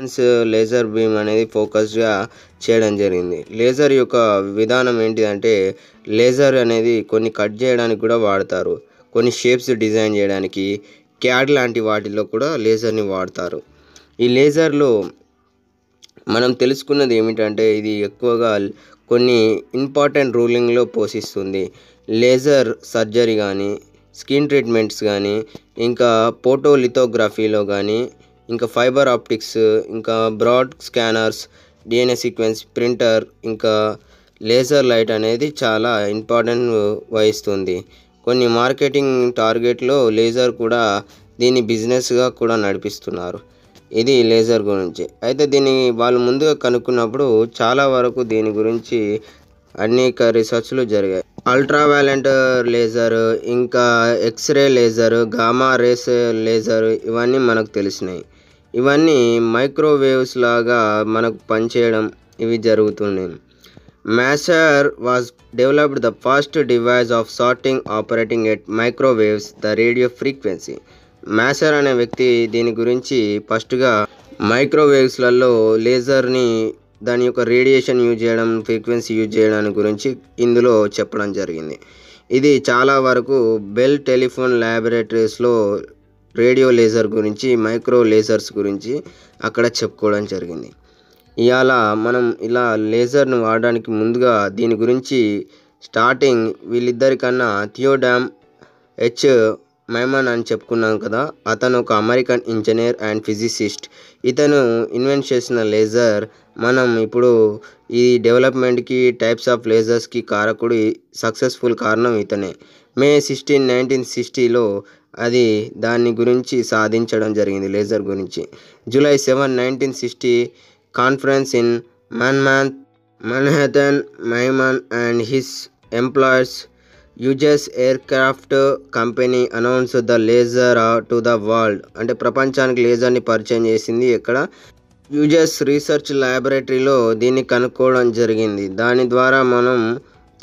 Lens laser beam అనేది ఫోకస్గా చేయడం జరిగింది లేజర్ యొక్క విధానం ఏంటిదంటే లేజర్ అనేది కొన్ని కట్ చేయడానికి కూడా వాడతారు కొన్ని షేప్స్ డిజైన్ చేయడానికి క్యాడ్ లాంటి వాటిలో కూడా లేజర్ని వాడతారు ఈ లేజర్లో మనం తెలుసుకున్నది ఏమిటంటే ఇది ఎక్కువగా కొన్ని ఇంపార్టెంట్ రూలింగ్లో పోషిస్తుంది లేజర్ సర్జరీ కానీ స్కిన్ ట్రీట్మెంట్స్ కానీ ఇంకా ఫోటోలిథోగ్రఫీలో కానీ ఇంకా ఫైబర్ ఆప్టిక్స్ ఇంకా broad scanners DNA sequence printer ఇంకా లేజర్ లైట్ అనేది చాలా ఇంపార్టెంట్ వహిస్తుంది కొన్ని మార్కెటింగ్ టార్గెట్లో లేజర్ కూడా దీన్ని బిజినెస్గా కూడా నడిపిస్తున్నారు ఇది లేజర్ గురించి అయితే దీన్ని వాళ్ళు ముందుగా కనుక్కున్నప్పుడు చాలా వరకు దీని గురించి అనేక రీసెర్చ్లు జరిగాయి వ్యాలెంట్ లేజర్ ఇంకా X-ray laser gamma rays laser ఇవన్నీ మనకు తెలిసినాయి ఇవన్నీ మైక్రోవేవ్స్ లాగా మనకు పనిచేయడం ఇవి జరుగుతున్నాయి maser was developed the first device of sorting operating at microwaves the radio frequency maser అనే వ్యక్తి దీని గురించి ఫస్ట్గా మైక్రోవేవ్స్లలో లేజర్ని దాని యొక్క రేడియేషన్ యూజ్ చేయడం ఫ్రీక్వెన్సీ యూజ్ చేయడానికి గురించి ఇందులో చెప్పడం జరిగింది ఇది చాలా వరకు బెల్ టెలిఫోన్ ల్యాబొరేటరీస్లో రేడియో లేజర్ గురించి మైక్రో లేజర్స్ గురించి అక్కడ చెప్పుకోవడం జరిగింది ఇవాళ మనం ఇలా లేజర్ను వాడడానికి ముందుగా దీని గురించి స్టార్టింగ్ వీళ్ళిద్దరికన్నా థియోడామ్ హెచ్ మైమన్ అని చెప్పుకున్నాం కదా అతను ఒక అమెరికన్ ఇంజనీర్ అండ్ ఫిజిసిస్ట్ ఇతను ఇన్వెంట్ చేసిన లేజర్ మనం ఇప్పుడు ఈ డెవలప్మెంట్కి టైప్స్ ఆఫ్ లేజర్స్కి కారకుడు సక్సెస్ఫుల్ కారణం ఇతనే మే సిక్స్టీన్ నైన్టీన్ సిక్స్టీలో అది దాని గురించి సాధించడం జరిగింది లేజర్ గురించి July seven nineteen sixty conference in మన్మాన్ Manhattan Maiman and his employers Hughes aircraft company announce the laser to the world అంటే ప్రపంచానికి లేజర్ని పరిచయం చేసింది ఇక్కడ యుజెస్ రీసెర్చ్ ల్యాబొరేటరీలో దీన్ని కనుక్కోవడం జరిగింది దాని ద్వారా మనం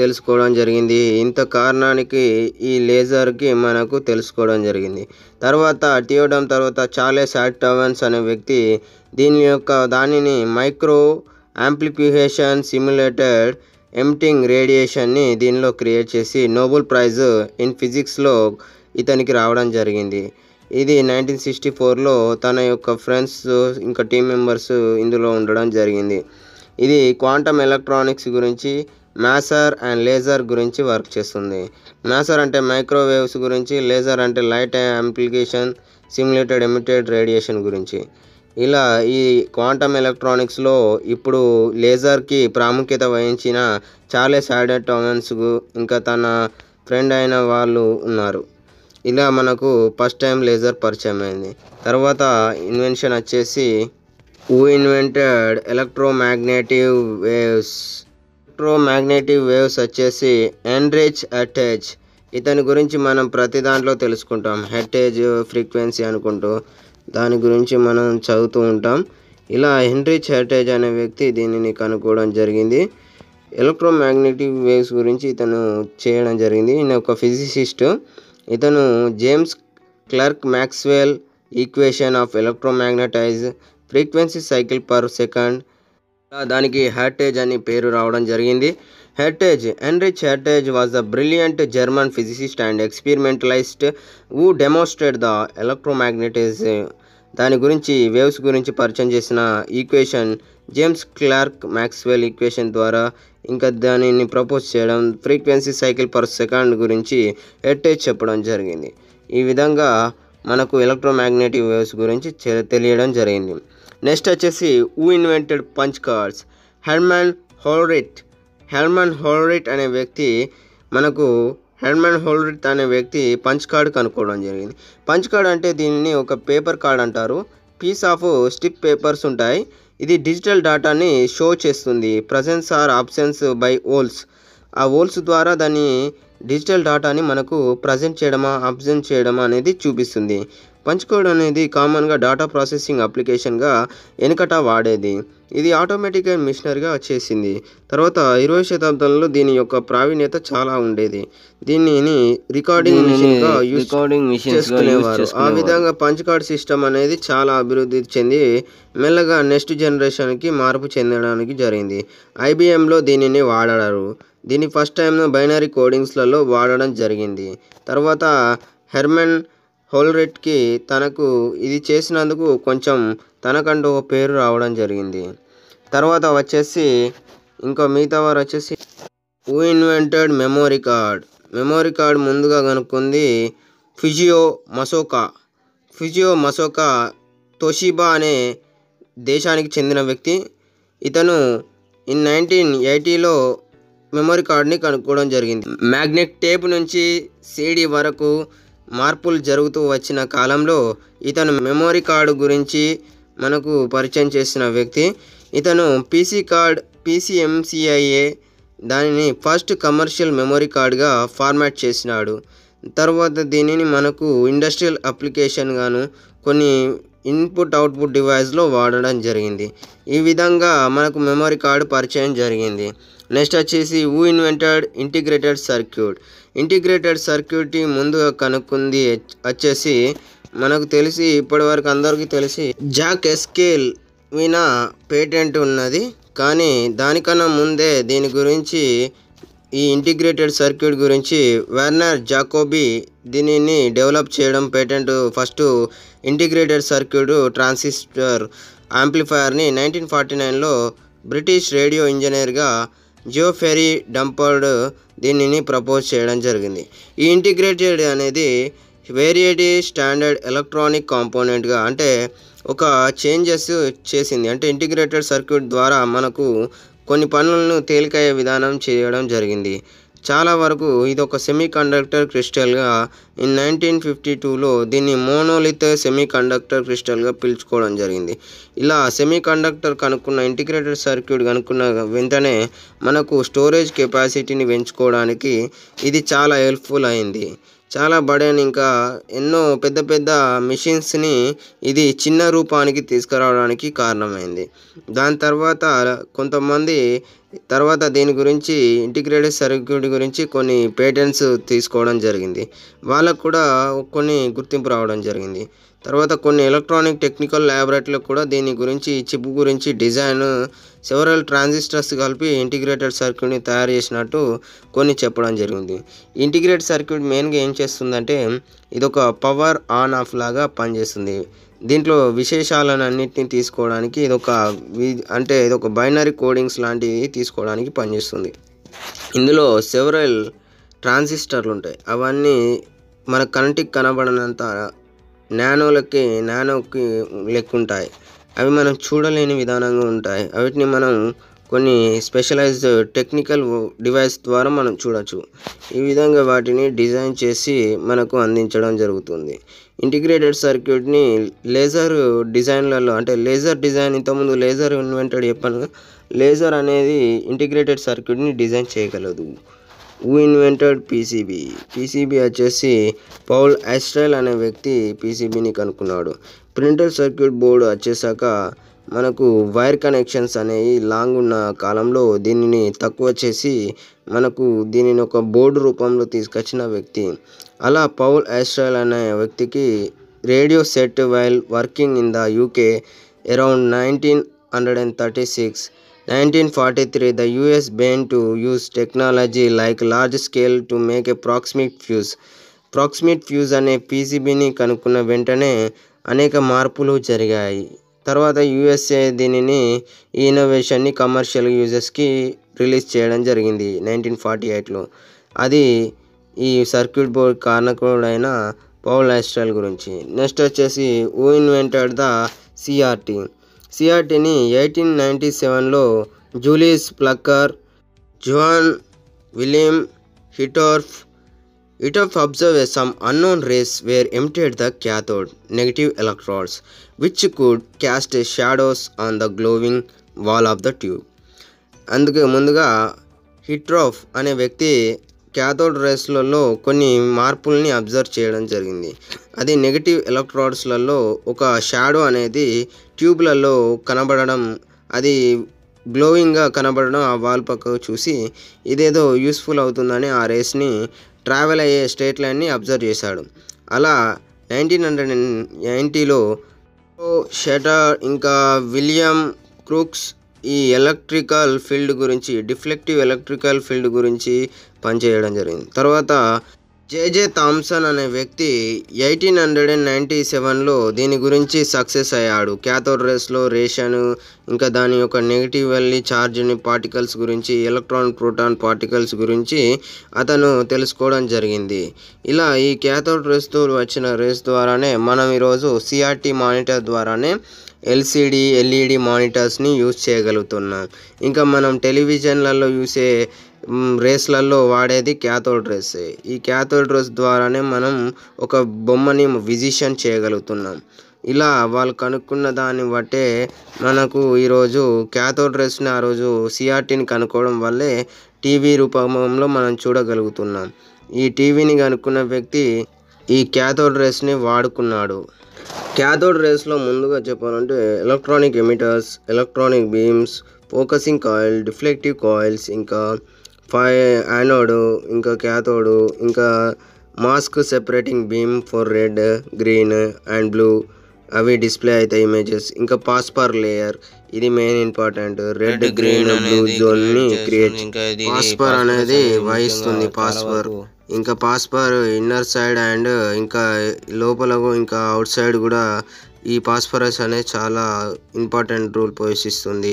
తెలుసుకోవడం జరిగింది ఇంత కారణానికి ఈ లేజర్కి మనకు తెలుసుకోవడం జరిగింది తర్వాత తీయడం తర్వాత చార్లెస్ అటవన్స్ అనే వ్యక్తి దీని యొక్క దానిని మైక్రో యాంప్లిఫికేషన్ సిమ్యులేటెడ్ ఎంటింగ్ రేడియేషన్ని దీనిలో క్రియేట్ చేసి నోబెల్ ప్రైజ్ ఇన్ ఫిజిక్స్లో ఇతనికి రావడం జరిగింది ఇది నైన్టీన్ సిక్స్టీ ఫోర్లో తన యొక్క ఫ్రెండ్స్ ఇంకా టీం మెంబర్స్ ఇందులో ఉండడం జరిగింది ఇది క్వాంటమ్ ఎలక్ట్రానిక్స్ గురించి మాసర్ అండ్ లేజర్ గురించి వర్క్ చేస్తుంది మాసర్ అంటే మైక్రోవేవ్స్ గురించి లేజర్ అంటే light amplification simulated emitted radiation గురించి ఇలా ఈ క్వాంటమ్ ఎలక్ట్రానిక్స్లో ఇప్పుడు లేజర్కి ప్రాముఖ్యత వహించిన చాలే హ్యాడెట్ టోమన్స్ ఇంకా తన ఫ్రెండ్ అయిన వాళ్ళు ఉన్నారు ఇలా మనకు ఫస్ట్ టైం లేజర్ పరిచయం అయింది తర్వాత ఇన్వెన్షన్ వచ్చేసి who invented electromagnetic waves magnetic waves వచ్చేసి ఎన్రిచ్ అటాచ్ ఇతని గురించి మనం ప్రతి దాంట్లో తెలుసుకుంటాం హెటేజ్ ఫ్రీక్వెన్సీ అనుకుంటూ దాని గురించి మనం చదువుతూ ఉంటాం ఇలా హెన్రిచ్ హెటేజ్ అనే వ్యక్తి దీనిని కనుక్కోవడం జరిగింది ఎలక్ట్రోమాగ్నెటిక్ వేవ్స్ గురించి ఇతను చేయడం జరిగింది ఈయన ఒక ఫిజిసిస్ట్ ఇతను James Clerk Maxwell equation of electromagnetism frequency cycle per second దానికి హెర్టేజ్ అని పేరు రావడం జరిగింది Hertz Heinrich Hertz was the brilliant German physicist and experimentalist who demonstrate the ఎలక్ట్రోమాగ్నెటిస్ దాని గురించి వేవ్స్ గురించి పరిచయం చేసిన equation James Clerk Maxwell equation ద్వారా ఇంకా దానిని ప్రపోజ్ చేయడం ఫ్రీక్వెన్సీ సైకిల్ పర్ సెకండ్ గురించి హెర్టేజ్ చెప్పడం జరిగింది ఈ విధంగా మనకు ఎలక్ట్రోమాగ్నెటిక్ వేవ్స్ గురించి తెలియడం జరిగింది నెక్స్ట్ వచ్చేసి who invented punch cards Herman Hollerith Herman Hollerith అనే వ్యక్తి మనకు హెర్మన్ హోల్రిట్ అనే వ్యక్తి పంచ్ కార్డ్ కనుక్కోవడం జరిగింది పంచ్ కార్డ్ అంటే దీనిని ఒక పేపర్ కార్డ్ అంటారు పీస్ ఆఫ్ స్టిప్ పేపర్స్ ఉంటాయి ఇది డిజిటల్ డేటాని షో చేస్తుంది presence or absence by holes ఆ ఓల్స్ ద్వారా దాన్ని డిజిటల్ డాటాని మనకు ప్రజెంట్ చేయడమా అబ్జెంట్ చేయడమా అనేది చూపిస్తుంది పంచుకోవడం అనేది కామన్గా డాటా ప్రాసెసింగ్ అప్లికేషన్గా వెనుకట వాడేది ఇది ఆటోమేటిక్గా మిషనరీగా వచ్చేసింది తర్వాత ఇరవై శతాబ్దంలో దీని యొక్క ప్రావీణ్యత చాలా ఉండేది దీనిని రికార్డింగ్ మిషన్గా రికార్డింగ్ మిషన్ చేసుకునేవారు ఆ విధంగా పంచ్ కార్డ్ సిస్టమ్ అనేది చాలా అభివృద్ధి చెంది మెల్లగా నెక్స్ట్ జనరేషన్కి మార్పు చెందడానికి జరిగింది ఐబిఎంలో దీనిని వాడారు దీన్ని ఫస్ట్ టైం బైనరీ కోడింగ్స్లలో వాడడం జరిగింది తర్వాత హెర్మెన్ హోల్రెట్కి తనకు ఇది చేసినందుకు కొంచెం తనకంటూ ఒక పేరు రావడం జరిగింది తర్వాత వచ్చేసి ఇంకో మిగతా వారు వచ్చేసి who invented memory card memory card ముందుగా కనుక్కుంది Fujio Masuoka Fujio Masuoka Toshiba అనే దేశానికి చెందిన వ్యక్తి ఇతను ఇన్ నైన్టీన్ ఎయిటీలో మెమరీ కార్డ్ని కనుక్కోవడం జరిగింది మ్యాగ్నెట్ టేప్ నుంచి సిడి వరకు మార్పులు జరుగుతూ వచ్చిన కాలంలో ఇతను మెమరీ కార్డు గురించి మనకు పరిచయం చేసిన వ్యక్తి ఇతను పీసీ కార్డ్ పీసీఎంసీఐఏ దానిని ఫస్ట్ కమర్షియల్ మెమరీ కార్డ్గా ఫార్మాట్ చేసినాడు తర్వాత దీనిని మనకు ఇండస్ట్రియల్ అప్లికేషన్ గాను కొన్ని ఇన్పుట్ అవుట్పుట్ డివైస్లో వాడడం జరిగింది ఈ విధంగా మనకు మెమరీ కార్డు పరిచయం జరిగింది నెక్స్ట్ వచ్చేసి who invented integrated circuit integrated circuit ముందు కనుక్కుంది వచ్చేసి మనకు తెలిసి ఇప్పటివరకు అందరికీ తెలిసి జాక్ ఎస్కేల్ విన పేటెంట్ ఉన్నది కానీ దానికన్నా ముందే దీని గురించి ఈ ఇంటిగ్రేటెడ్ సర్క్యూట్ గురించి వెర్నర్ జాకోబీ దీనిని డెవలప్ చేయడం patent first integrated circuit transistor యాంప్లిఫైయర్ని నైన్టీన్ ఫార్టీ నైన్లో బ్రిటిష్ రేడియో ఇంజనీర్గా జియో ఫెరీ డంపర్డ్ దీనిని ప్రపోజ్ చేయడం జరిగింది ఈ ఇంటిగ్రేటెడ్ అనేది వేరియటీ స్టాండర్డ్ ఎలక్ట్రానిక్ కాంపోనెంట్గా అంటే ఒక చేంజెస్ చేసింది అంటే ఇంటిగ్రేటెడ్ సర్క్యూట్ ద్వారా మనకు కొన్ని పనులను తేలికయ్యే విధానం చేయడం జరిగింది చాలా వరకు ఇది ఒక సెమీకండక్టర్ క్రిస్టల్గా ఇన్ నైన్టీన్ ఫిఫ్టీ టూలో దీన్ని మోనోలిత్ సెమీకండక్టర్ క్రిస్టల్గా పిలుచుకోవడం జరిగింది ఇలా సెమీకండక్టర్ కనుక్కున్న ఇంటిగ్రేటెడ్ సర్క్యూట్ కనుక్కున్న వెంటనే మనకు స్టోరేజ్ కెపాసిటీని పెంచుకోవడానికి ఇది చాలా హెల్ప్ఫుల్ అయింది చాలా బడెన్ ఇంకా ఎన్నో పెద్ద పెద్ద మిషన్స్ని ఇది చిన్న రూపానికి తీసుకురావడానికి కారణమైంది దాని తర్వాత కొంతమంది తర్వాత దీని గురించి ఇంటిగ్రేటెడ్ సర్క్యూట్ గురించి కొన్ని పేటెంట్స్ తీసుకోవడం జరిగింది వాళ్ళకు కూడా కొన్ని గుర్తింపు రావడం జరిగింది తర్వాత కొన్ని ఎలక్ట్రానిక్ టెక్నికల్ ల్యాబొరేటరీలో కూడా దీని గురించి ఈ చిప్ గురించి డిజైన్ సెవరల్ ట్రాన్సిస్టర్స్ కలిపి ఇంటిగ్రేటెడ్ సర్క్యూట్ని తయారు చేసినట్టు కొన్ని చెప్పడం జరిగింది ఇంటిగ్రేట్ సర్క్యూట్ మెయిన్గా ఏం చేస్తుందంటే ఇది ఒక పవర్ ఆన్ ఆఫ్ లాగా పనిచేస్తుంది దీంట్లో విశేషాలను అన్నింటినీ తీసుకోవడానికి ఇది ఒక అంటే ఇది ఒక బైనరీ కోడింగ్స్ లాంటివి తీసుకోవడానికి పనిచేస్తుంది ఇందులో సెవరల్ ట్రాన్సిస్టర్లు ఉంటాయి అవన్నీ మన కంటికి కనబడనంత నానోలకి నానోకి లెక్కుంటాయి అవి మనం చూడలేని విధానంగా ఉంటాయి వాటిని మనం కొన్ని స్పెషలైజ్డ్ టెక్నికల్ డివైస్ ద్వారా మనం చూడవచ్చు ఈ విధంగా వాటిని డిజైన్ చేసి మనకు అందించడం జరుగుతుంది ఇంటిగ్రేటెడ్ సర్క్యూట్ని లేజర్ డిజైన్లలో అంటే లేజర్ డిజైన్ ఇంతకుముందు లేజర్ ఇన్వెంటెడ్ చెప్పాను లేజర్ అనేది ఇంటిగ్రేటెడ్ సర్క్యూట్ని డిజైన్ చేయగలదు హూ ఇన్వెంటెడ్ పీసీబీ పీసీబీ వచ్చేసి పౌల్ ఐస్ట్రైల్ అనే వ్యక్తి పీసీబీని కనుక్కున్నాడు ప్రింటర్ సర్క్యూట్ బోర్డ్ వచ్చేసాక మనకు వైర్ కనెక్షన్స్ అనేవి లాంగ్ ఉన్న కాలంలో దీనిని తక్కువ చేసి మనకు దీనిని ఒక బోర్డు రూపంలో తీసుకొచ్చిన వ్యక్తి అలా పౌల్ ఐస్ట్రైల్ అనే వ్యక్తికి radio set while working in the UK around nineteen hundred and thirty six nineteen forty three the US began to use technology like large scale to make fuse. Proximity fuse అనే పీసీబీని కనుక్కున్న వెంటనే అనేక మార్పులు జరిగాయి తర్వాత యుఎస్ఏ దీనిని ఈ ఇన్నోవేషన్ని కమర్షియల్ యూజెస్కి రిలీజ్ చేయడం జరిగింది నైన్టీన్ ఫార్టీ ఎయిట్లో అది ఈ సర్క్యూట్ బోర్డ్ కారణకుడైన పౌల్ ఐస్ట్రాల్ గురించి నెక్స్ట్ వచ్చేసి ఊ ఇన్వెంటెడ్ ద సిఆర్టీ సిఆర్టీని ఎయిటీన్ నైంటీ సెవెన్లో Julius Plucker Johann William Hittorf it of observe some unknown rays were emitted the cathode negative electrons which could cast shadows on the glowing wall of the tube అందుకే ముందుగా హిట్రోఫ్ అనే వ్యక్తి cathode రేస్లలో కొన్ని మార్పుల్ని observe చేయడం జరిగింది అది negative ఎలక్ట్రాడ్స్లలో ఒక shadow అనేది ట్యూబ్లలో కనబడడం అది గ్లోయింగ్గా కనబడడం ఆ వాల్ పక్కకు చూసి ఇదేదో యూస్ఫుల్ అవుతుందని ఆ రేస్ని ట్రావెల్ అయ్యే లైన్ని అబ్జర్వ్ చేశాడు అలా నైన్టీన్ హండ్రెడ్ నైంటీలో షటర్ ఇంకా విలియం క్రూక్స్ ఈ ఎలక్ట్రికల్ ఫీల్డ్ గురించి డిఫ్లెక్టివ్ ఎలక్ట్రికల్ ఫీల్డ్ గురించి పనిచేయడం జరిగింది తర్వాత జేజే థామ్సన్ అనే వ్యక్తి ఎయిటీన్ హండ్రెడ్ అండ్ నైంటీ సెవెన్లో దీని గురించి సక్సెస్ అయ్యాడు క్యాథోడ్ రేస్లో రేషన్ ఇంకా దాని యొక్క నెగిటివ్ వెళ్ళి ఛార్జ్ని పార్టికల్స్ గురించి ఎలక్ట్రాన్ ప్రోటాన్ పార్టికల్స్ గురించి అతను తెలుసుకోవడం జరిగింది ఇలా ఈ క్యాథోడ్ రేస్తో వచ్చిన రేస్ ద్వారానే మనం ఈరోజు సిఆర్టీ మానిటర్ ద్వారానే ఎల్సిడి ఎల్ఈడి మానిటర్స్ని యూజ్ చేయగలుగుతున్నాం ఇంకా మనం టెలివిజన్లలో చూసే రేస్లలో వాడేది క్యాథోడ్ రేస్ ఈ క్యాథోడ్ రేస్ ద్వారానే మనం ఒక బొమ్మని విజిషన్ చేయగలుగుతున్నాం ఇలా వాళ్ళు కనుక్కున్న దాన్ని బట్టే మనకు ఈరోజు క్యాథోడ్ రేస్ని ఆ రోజు సిఆర్టీని కనుక్కోవడం వల్లే టీవీ రూపంలో మనం చూడగలుగుతున్నాం ఈ టీవీని కనుక్కున్న వ్యక్తి ఈ క్యాథోడ్ రేస్ని వాడుకున్నాడు క్యాథోడ్ రేస్లో ముందుగా చెప్పాలంటే electronic emitters electronic beams focusing coil deflective coils ఇంకా ఫై యానోడ్ ఇంకా క్యాథోడ్ ఇంకా mask separating beam for red green and blue అవి డిస్ప్లే అవుతాయి ఇమేజెస్ ఇంకా పాస్పర్ లేయర్ ఇది main important red green blue zone ని క్రియేట్ పాస్పర్ అనేది వహిస్తుంది పాస్పర్ ఇంకా పాస్పర్ ఇన్నర్ సైడ్ అండ్ ఇంకా లోపల ఇంకా అవుట్ సైడ్ కూడా ఈ పాస్ఫరస్ అనేది చాలా ఇంపార్టెంట్ రోల్ పోషిస్తుంది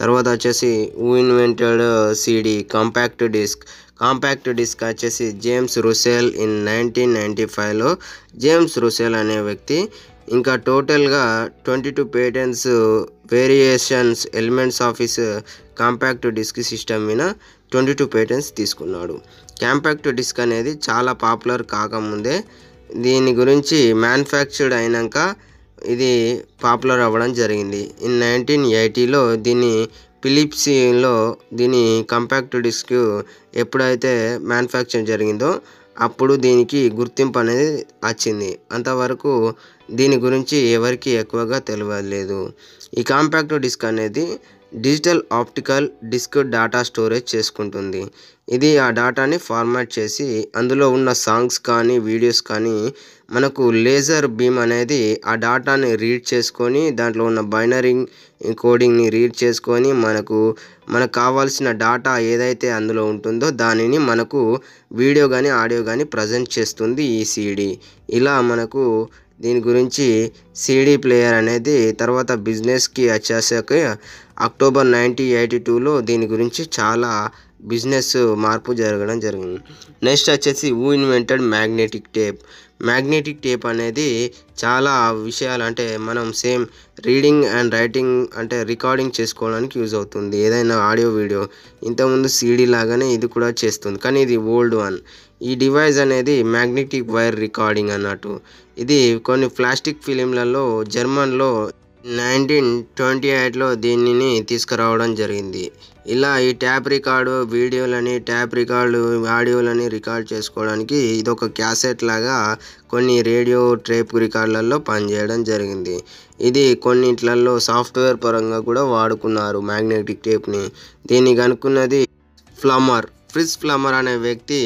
తర్వాత వచ్చేసి invented CD compact disc compact disc వచ్చేసి James Russell in nineteen ninety ఫైవ్లో జేమ్స్ రుసెల్ అనే వ్యక్తి ఇంకా టోటల్గా twenty two patents variations elements of his compact disc system మీద ట్వంటీ టూ పేటెంట్స్ తీసుకున్నాడు కాంపాక్ట్ డిస్క్ అనేది చాలా పాపులర్ కాకముందే దీని గురించి మ్యానుఫ్యాక్చర్డ్ అయినాక ఇది పాపులర్ అవ్వడం జరిగింది ఇన్ నైన్టీన్ ఎయిటీలో దీన్ని ఫిలిప్స్లో దీని కంపాక్ట్ డిస్క్ ఎప్పుడైతే మ్యానుఫ్యాక్చర్ జరిగిందో అప్పుడు దీనికి గుర్తింపు అనేది వచ్చింది అంతవరకు దీని గురించి ఎవరికి ఎక్కువగా తెలియలేదు ఈ కాంపాక్ట్ డిస్క్ అనేది digital optical disc data storage చేసుకుంటుంది ఇది ఆ డాటాని ఫార్మాట్ చేసి అందులో ఉన్న సాంగ్స్ కానీ వీడియోస్ కానీ మనకు లేజర్ బీమ్ అనేది ఆ డేటాని రీడ్ చేసుకొని దాంట్లో ఉన్న బైనరింగ్ కోడింగ్ని రీడ్ చేసుకొని మనకు మనకు కావాల్సిన డేటా ఏదైతే అందులో ఉంటుందో దానిని మనకు వీడియో కానీ ఆడియో కానీ ప్రజెంట్ చేస్తుంది ఈ సీడీ ఇలా మనకు దీని గురించి సీడీ ప్లేయర్ అనేది తర్వాత బిజినెస్కి వచ్చేసాక అక్టోబర్ నైన్టీ ఎయిటీ టూలో దీని గురించి చాలా బిజినెస్ మార్పు జరగడం జరిగింది నెక్స్ట్ వచ్చేసి who invented magnetic tape magnetic tape అనేది చాలా విషయాలు అంటే మనం సేమ్ రీడింగ్ అండ్ రైటింగ్ అంటే రికార్డింగ్ చేసుకోవడానికి యూజ్ అవుతుంది ఏదైనా ఆడియో వీడియో ఇంతకుముందు సీడీ లాగానే ఇది కూడా చేస్తుంది కానీ ఇది ఓల్డ్ వన్ ఈ డివైస్ అనేది మ్యాగ్నెటిక్ వైర్ రికార్డింగ్ అన్నట్టు ఇది కొన్ని ప్లాస్టిక్ ఫిలింలలో జర్మన్లో నైన్టీన్ ట్వంటీ ఎయిట్లో దీనిని తీసుకురావడం జరిగింది ఇలా ఈ ట్యాప్ రికార్డు వీడియోలని ట్యాప్ రికార్డు ఆడియోలని రికార్డ్ చేసుకోవడానికి ఇదొక క్యాసెట్ లాగా కొన్ని రేడియో ట్రేప్ రికార్డులలో పనిచేయడం జరిగింది ఇది కొన్నిట్లలో సాఫ్ట్వేర్ పరంగా కూడా వాడుకున్నారు మ్యాగ్నెటిక్ టేప్ని దీన్ని కనుక్కున్నది ఫ్లమ్మర్ ఫ్రిజ్ ఫ్లమ్మర్ అనే వ్యక్తి